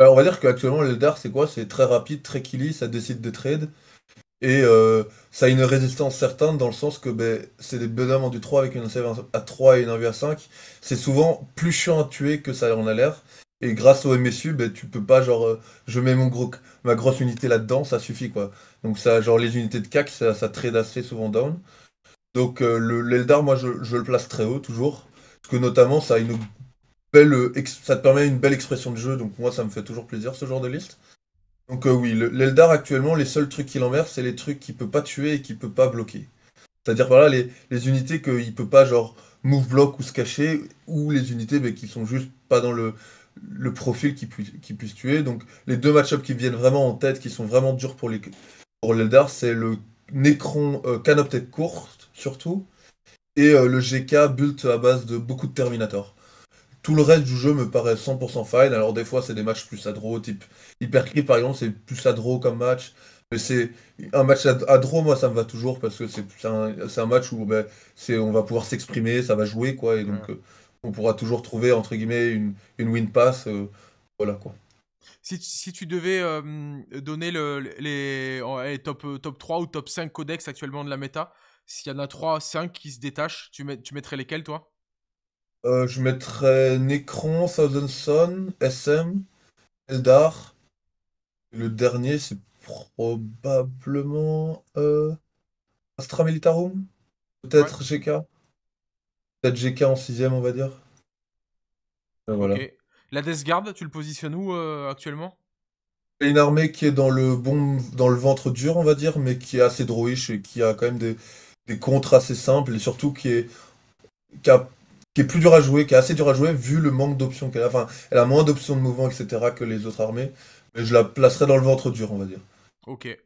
On va dire qu'actuellement l'Eldar c'est quoi C'est très rapide, très killy, ça décide de trade. Et euh, ça a une résistance certaine dans le sens que ben, c'est des bonhommes en du 3 avec une save à 3 et une envie à 5. C'est souvent plus chiant à tuer que ça en a l'air. Et grâce au MSU, ben, tu peux pas, genre, euh, je mets mon ma grosse unité là-dedans, ça suffit quoi. Donc, ça, genre, les unités de CAC, ça, trade assez souvent down. Donc, euh, l'Eldar, moi, je, le place très haut toujours. Parce que notamment, ça, a une belle, ça te permet une belle expression de jeu. Donc, moi, ça me fait toujours plaisir ce genre de liste. Donc euh, oui, l'Eldar actuellement, les seuls trucs qu'il envers, c'est les trucs qu'il peut pas tuer et qu'il peut pas bloquer. C'est-à-dire voilà les, les unités qu'il peut pas genre move block ou se cacher, ou les unités mais, qui sont juste pas dans le, le profil qui, pu, qui puisse tuer. Donc les deux match-ups qui viennent vraiment en tête, qui sont vraiment durs pour les pour l'Eldar, c'est le Necron euh, court, courte surtout, et euh, le GK built à base de beaucoup de Terminator. Tout le reste du jeu me paraît 100% fine. Alors des fois, c'est des matchs plus adro. type hyperclip par exemple, c'est plus adro comme match. Mais c'est un match adro, moi, ça me va toujours parce que c'est un, match où ben, on va pouvoir s'exprimer, ça va jouer, quoi. Et donc, euh, on pourra toujours trouver, entre guillemets, une, win pass. Euh, voilà, quoi. Si tu, devais euh, donner les, top, top 3 ou top 5 codex actuellement de la méta, s'il y en a 3, 5 qui se détachent, tu mettrais lesquels, toi euh, je mettrais Necron, Thousand Sun, SM, Eldar. le dernier, c'est probablement euh, Astra Militarum. Peut-être GK. Peut-être GK en sixième, on va dire. Euh, La Death Guard, tu le positionnes où actuellement C'est une armée qui est dans le dans le ventre dur, on va dire, mais qui est assez droïche et qui a quand même des, contres assez simples et surtout qui est qui a qui est plus dur à jouer, qui est assez dur à jouer vu le manque d'options qu'elle a. Enfin, elle a moins d'options de mouvement, etc. que les autres armées. Mais je la placerai dans le ventre dur, on va dire. Ok.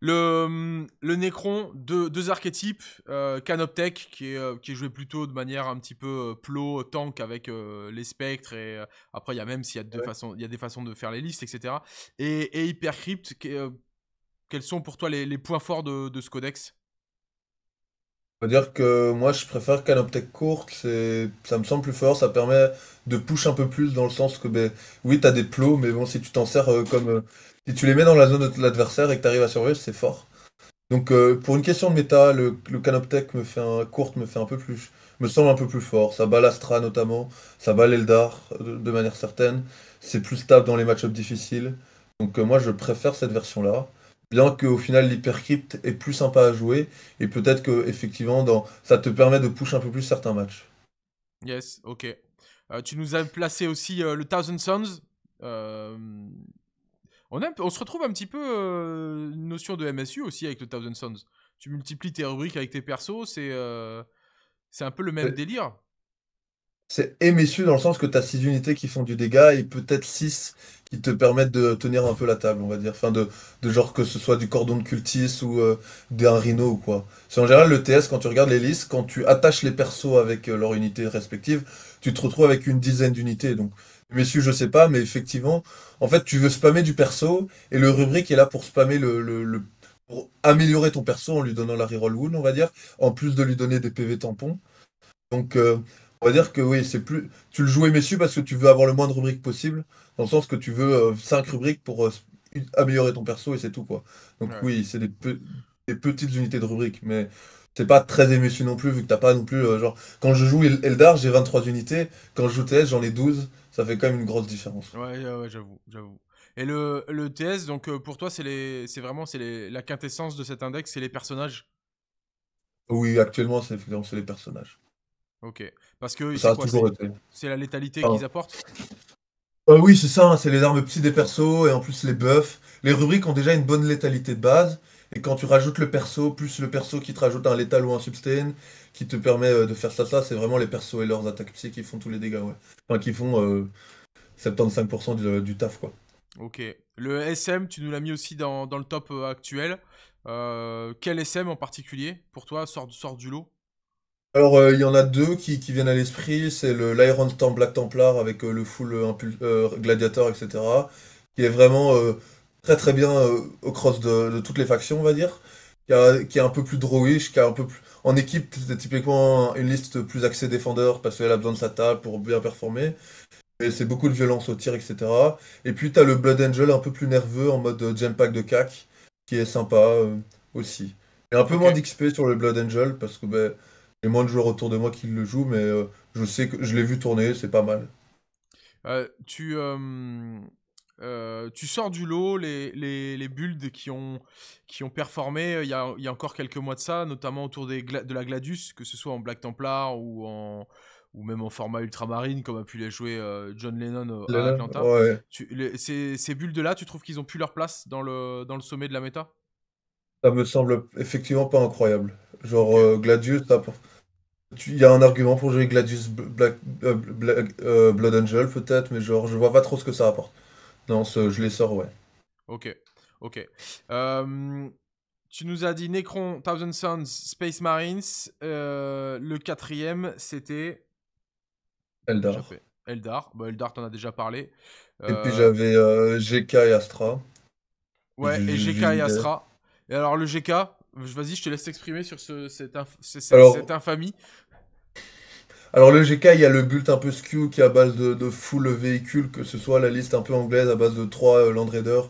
Le, hum, le Necron, deux, archétypes. Euh, Canoptech, qui est, euh, qui joué plutôt de manière un petit peu euh, plot, tank avec euh, les spectres. Et après, il y a même s'il y, a deux façons, il y a des façons de faire les listes, etc. Et, et Hypercrypt, quels sont pour toi les, points forts de, de ce codex dire que moi je préfère Canoptech courte, c'est ça me semble plus fort, ça permet de push un peu plus dans le sens que ben oui as des plots mais bon si tu t'en sers euh, comme euh, si tu les mets dans la zone de l'adversaire et que tu arrives à survivre c'est fort. Donc euh, pour une question de méta, le, Canoptech me fait courte me fait un peu plus me semble un peu plus fort. Ça bat l'Astra notamment, ça bat l'Eldar de, de, manière certaine. C'est plus stable dans les match-ups difficiles. Donc moi je préfère cette version là. Bien qu'au final, l'hypercrypt est plus sympa à jouer. Et peut-être que, effectivement, dans... ça te permet de push un peu plus certains matchs. Yes, ok. Euh, tu nous as placé aussi euh, le Thousand Sons. Euh, on, on, se retrouve un petit peu une notion de MSU aussi avec le Thousand Sons. Tu multiplies tes rubriques avec tes persos, c'est c'est un peu le même délire. C'est et messieurs dans le sens que tu as 6 unités qui font du dégât et peut-être 6 qui te permettent de tenir un peu la table, on va dire. Enfin, de, de genre que ce soit du cordon de cultis ou euh, d'un rhino ou quoi. C'est en général le TS, quand tu regardes les listes, quand tu attaches les persos avec euh, leurs unités respectives, tu te retrouves avec une dizaine d'unités. Donc, messieurs, je sais pas, mais effectivement, en fait, tu veux spammer du perso et le rubrique est là pour spammer le, le, pour améliorer ton perso en lui donnant la reroll wound, on va dire, en plus de lui donner des PV tampons. Donc, euh, on va dire que oui, c'est plus. Tu le joues MSU parce que tu veux avoir le moins de rubriques possible, dans le sens que tu veux 5 euh, rubriques pour euh, améliorer ton perso et c'est tout quoi. Donc oui, c'est des, petites unités de rubriques, mais c'est pas très MSU non plus, vu que t'as pas non plus. Euh, genre, quand je joue Eldar, j'ai 23 unités, quand je joue TS, j'en ai 12, ça fait quand même une grosse différence. Ouais, ouais, j'avoue, j'avoue. Et le, TS, donc pour toi, c'est les... c'est vraiment c'est la quintessence de cet index, c'est les personnages Oui, actuellement, c'est les personnages. Ok. Parce que C'est la létalité qu'ils apportent euh, Oui, c'est ça. Hein, c'est les armes psy des persos et en plus les buffs. Les rubriques ont déjà une bonne létalité de base. Et quand tu rajoutes le perso, plus le perso qui te rajoute un létal ou un sustain, qui te permet euh, de faire ça, ça, c'est vraiment les persos et leurs attaques psy qui font tous les dégâts, ouais. Enfin, qui font 75% euh, du, taf, quoi. Ok. Le SM, tu nous l'as mis aussi dans, le top actuel. quel SM en particulier, pour toi, sort, sort du lot alors, euh, il y en a deux qui, qui viennent à l'esprit. C'est le l'Iron Storm Black Templar avec euh, le full euh, Gladiator, etc. Qui est vraiment très très bien au cross de, de, toutes les factions, on va dire. Qui, a- qui est un peu plus drawish, qui a un peu plus... En équipe, c'est typiquement une liste plus axée défendeur parce qu'elle a besoin de sa table pour bien performer. Et c'est beaucoup de violence au tir, etc. Et puis, t'as le Blood Angel un peu plus nerveux en mode jam pack de cac, qui est sympa aussi. Et un peu moins d'XP sur le Blood Angel parce que... ben a moins de joueurs autour de moi qui le jouent, mais euh, je sais que je l'ai vu tourner, c'est pas mal. Euh, tu, euh, tu sors du lot les, les, les builds qui ont, qui ont performé il y, a, il y, a, encore quelques mois de ça, notamment autour des de la Gladius, que ce soit en Black Templar ou en ou même en format ultramarine comme a pu les jouer John Lennon à Atlanta. ces, ces builds-là, tu trouves qu'ils ont plus leur place dans le, dans le sommet de la méta Ça me semble effectivement pas incroyable. Genre Gladius, ça, il y a un argument pour jouer Gladius Black, euh, euh, Blood Angel peut-être, mais genre je vois pas trop ce que ça apporte. Non, ce, je les sors, ouais. Ok, ok. Euh, tu nous as dit Necron, Thousand Sons, Space Marines. le quatrième, c'était... Eldar. Eldar, bah, Eldar t'en as déjà parlé. Et puis j'avais GK et Astra. Ouais, et GK et Astra. Et alors le GK, Vas-y, je te laisse t'exprimer sur ce, cette, infamie. Alors le GK, il y a le build un peu skew qui est à base de, de, full véhicule, que ce soit la liste un peu anglaise à base de 3 euh, Land Raider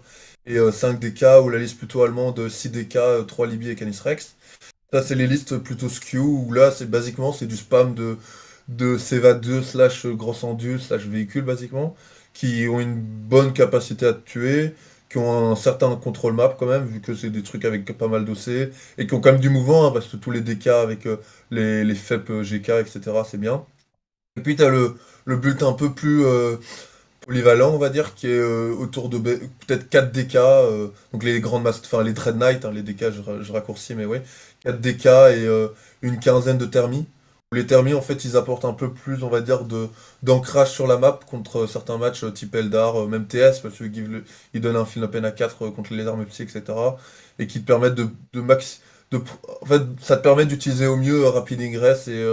et 5 euh, DK, ou la liste plutôt allemande 6 DK, 3 Libye et Canis Rex. Ça, c'est les listes plutôt skew, où là, c'est basiquement, c'est du spam de, de Seva 2 slash grossendu slash véhicule, basiquement, qui ont une bonne capacité à te tuer, qui ont un certain contrôle map quand même, vu que c'est des trucs avec pas mal d'OC, et qui ont quand même du mouvement, hein, parce que tous les DK avec euh, les, les FEP, euh, GK, etc., c'est bien. Et puis tu as le, le un peu plus euh, polyvalent, on va dire, qui est autour de peut-être 4 DK, donc les grandes masses, enfin les Dread Knight, hein, les DK je, je, raccourcis, mais oui, 4 DK et une quinzaine de thermie. Les thermies en fait, ils apportent un peu plus, on va dire, de d'ancrage sur la map contre certains matchs euh, type Eldar, euh, même TS, parce qu'ils ils donnent un fil peine à 4 euh, contre les armes psy, etc. Et qui te permettent de, max. De, en fait, ça te permet d'utiliser au mieux Rapid Ingress et.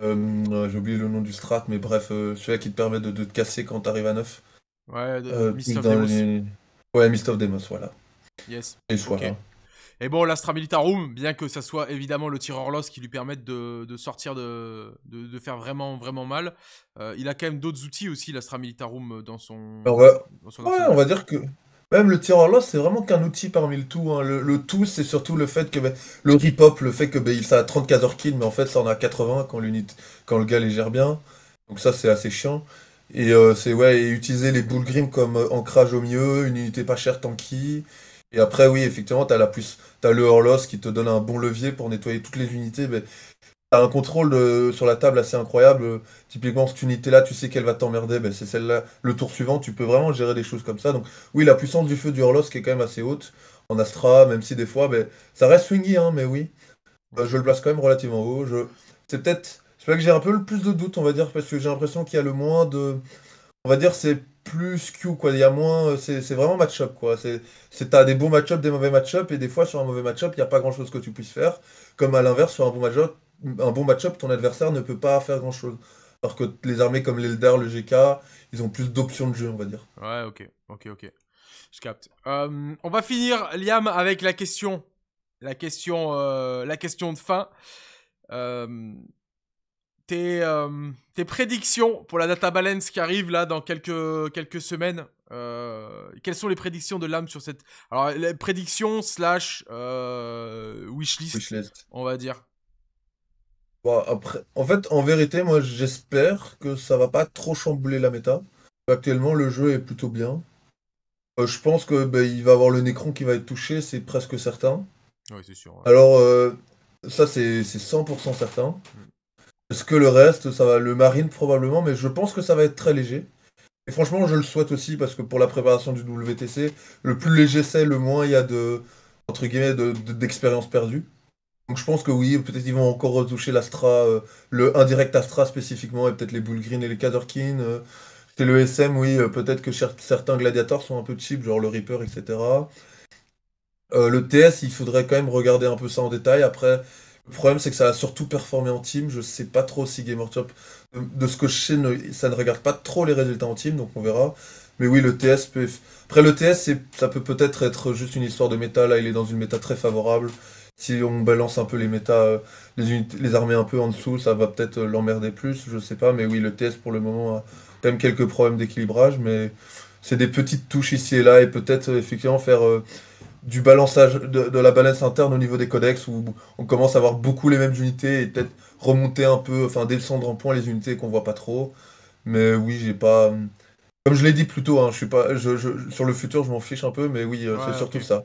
J'ai oublié le nom du strat, mais bref, celui-là qui te permet de, te casser quand t'arrives à 9. Ouais, Mist of Demos. Ouais, Mist of Demos, voilà. Yes. Et hein. Et bon, l'Astra Militarum, bien que ça soit évidemment le tireur Loss qui lui permette de, sortir de, de, faire vraiment, vraiment mal, euh, il a quand même d'autres outils aussi, l'Astra Militarum, euh, dans son. Euh, on va... ouais, on va dire que. Même le tireur loss, c'est vraiment qu'un outil parmi le tout. Hein. Le, tout, c'est surtout le fait que le rip-hop, le fait que ben, ça a 34 heures kill, mais en fait, ça en a 80 quand, quand le gars les gère bien. Donc, ça, c'est assez chiant. Et c'est ouais, utiliser les boules comme ancrage au mieux, une unité pas chère tanky. Et après, oui, effectivement, tu as, as le Horlos qui te donne un bon levier pour nettoyer toutes les unités. Mais t'as un contrôle euh, sur la table assez incroyable. Typiquement, cette unité-là, tu sais qu'elle va t'emmerder. mais ben, c'est celle-là. Le tour suivant, tu peux vraiment gérer des choses comme ça. Donc, oui, la puissance du feu du Horlos qui est quand même assez haute en Astra, même si des fois, mais ben, ça reste swingy, hein, mais oui. Euh, je le place quand même relativement haut. Je... C'est peut-être. C'est que j'ai un peu le plus de doutes, on va dire, parce que j'ai l'impression qu'il y a le moins de. On va dire, c'est plus Q, quoi. Il y a moins. Euh, c'est vraiment match-up, quoi. C'est t'as des bons match-up, des mauvais match-up, et des fois sur un mauvais match-up, il n'y a pas grand-chose que tu puisses faire. Comme à l'inverse, sur un bon match-up, un bon match-up, ton adversaire ne peut pas faire grand-chose. Alors que les armées comme l'Eldar, le GK, ils ont plus d'options de jeu, on va dire. Ouais, ok, ok, ok. Je capte. Euh, on va finir, Liam, avec la question. La question, euh, la question de fin. Euh, tes, prédictions pour la data balance qui arrive là dans quelques, quelques semaines. Euh, quelles sont les prédictions de l'âme sur cette. Alors, les prédictions slash euh, wishlist, on va dire. après, en fait, en vérité, moi j'espère que ça va pas trop chambouler la méta. Actuellement, le jeu est plutôt bien. Euh, je pense que va ben, il va avoir le Necron qui va être touché, c'est presque certain. Oui, c'est sûr. Alors, ça c'est 100% certain. Mm. Est-ce que le reste, ça va, le marine probablement, mais je pense que ça va être très léger. Et franchement, je le souhaite aussi parce que pour la préparation du WTC, le plus léger c'est, le moins il y a de entre guillemets d'expérience de, perdue. Donc je pense que oui, peut-être ils vont encore retoucher l'Astra, euh, le indirect Astra spécifiquement, et peut-être les Bull Green et les Kaderkin. Euh. c'est le SM, oui, euh, peut-être que certains gladiateurs sont un peu cheap, genre le Reaper, etc. le TS, il faudrait quand même regarder un peu ça en détail. Après, le problème, c'est que ça a surtout performé en team. Je sais pas trop si Game Workshop, de ce que je sais, ça ne regarde pas trop les résultats en team, donc on verra. Mais oui, le TS peut. Après, le TS, ça peut peut-être être juste une histoire de méta. Là, il est dans une méta très favorable. Si on balance un peu les méta, euh, les, unités, les armées un peu en dessous, ça va peut-être euh, l'emmerder plus, je sais pas. Mais oui, le TS pour le moment a quand même quelques problèmes d'équilibrage, mais c'est des petites touches ici et là et peut-être euh, effectivement faire du balançage de, la balance interne au niveau des codex où on commence à avoir beaucoup les mêmes unités et peut-être remonter un peu, enfin descendre en point les unités qu'on voit pas trop. Mais oui, j'ai pas. Comme je l'ai dit plus tôt, hein, je suis pas, sur le futur, je m'en fiche un peu, mais oui, euh, c'est surtout ça.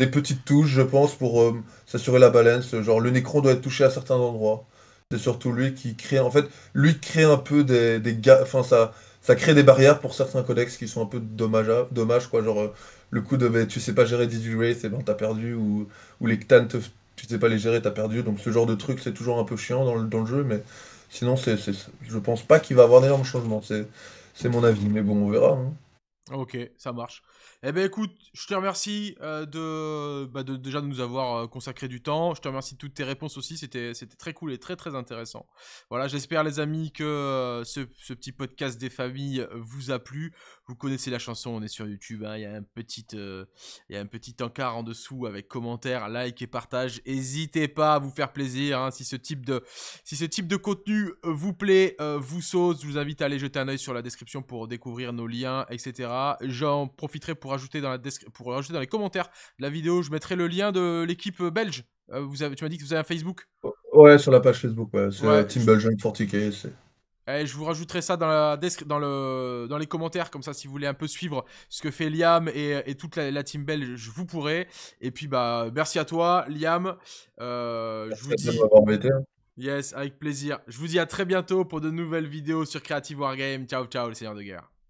Des petites touches, je pense, pour euh, s'assurer la balance. Genre, le Necron doit être touché à certains endroits. C'est surtout lui qui crée, en fait, lui crée un peu des, des Enfin, ça, ça crée des barrières pour certains codex qui sont un peu dommageables. Dommage, quoi. Genre, euh, le coup de tu sais pas gérer 18 race, et ben t'as perdu, ou, ou les Ktan, tu sais pas les gérer, t'as perdu. Donc ce genre de truc, c'est toujours un peu chiant dans le, dans le jeu, mais sinon, c'est, c'est, je pense pas qu'il va avoir d'énormes changements. C'est, c'est mon avis, mais bon, on verra. Hein. Ok, ça marche. Eh ben écoute, je te remercie euh, bah, de, déjà de nous avoir euh, consacré du temps. Je te remercie de toutes tes réponses aussi. C'était c'était très cool et très très intéressant. Voilà, j'espère les amis que euh, ce, petit podcast des familles vous a plu. Vous connaissez la chanson, on est sur YouTube. Hein. Il y a un petit il y a un petit encart en dessous avec commentaires, like et partage. N'hésitez pas à vous faire plaisir. Hein. si ce type de si ce type de contenu vous plaît, vous sauce, je vous invite à aller jeter un œil sur la description pour découvrir nos liens, etc. J'en profiterai pour rajouter ajouter dans, la pour rajouter dans les commentaires de la vidéo, je mettrai le lien de l'équipe euh, belge. Euh, vous avez, tu m'as dit que vous avez un Facebook Ouais, sur la page Facebook, C'est Team je... Belgian 40 Et je vous rajouterai ça dans, la dans, le, dans les commentaires, comme ça, si vous voulez un peu suivre ce que fait Liam et, et toute la, team belge, je vous pourrez. Et puis, bah, merci à toi, Liam. Euh, merci je vous dis. Yes, avec plaisir. Je vous dis à très bientôt pour de nouvelles vidéos sur Creative Wargame. Ciao, ciao, le Seigneur de Guerre.